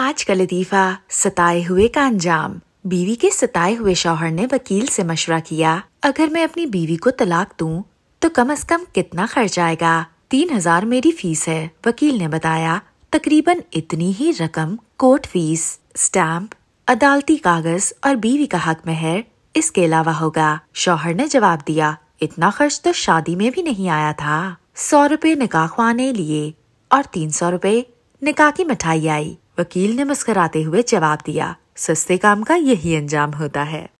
आज का लतीफ़ा सताए हुए का अंजाम बीवी के सताए हुए शौहर ने वकील से मशवरा किया अगर मैं अपनी बीवी को तलाक दूं तो कम अज कम कितना खर्च आएगा तीन हजार मेरी फीस है वकील ने बताया तकरीबन इतनी ही रकम कोर्ट फीस स्टैम्प अदालती कागज और बीवी का हक महर इसके अलावा होगा शौहर ने जवाब दिया इतना खर्च तो शादी में भी नहीं आया था सौ रुपए निकाह खुआने लिए और तीन सौ रुपए निकाह की मिठाई आई वकील ने मुस्कराते हुए जवाब दिया सस्ते काम का यही अंजाम होता है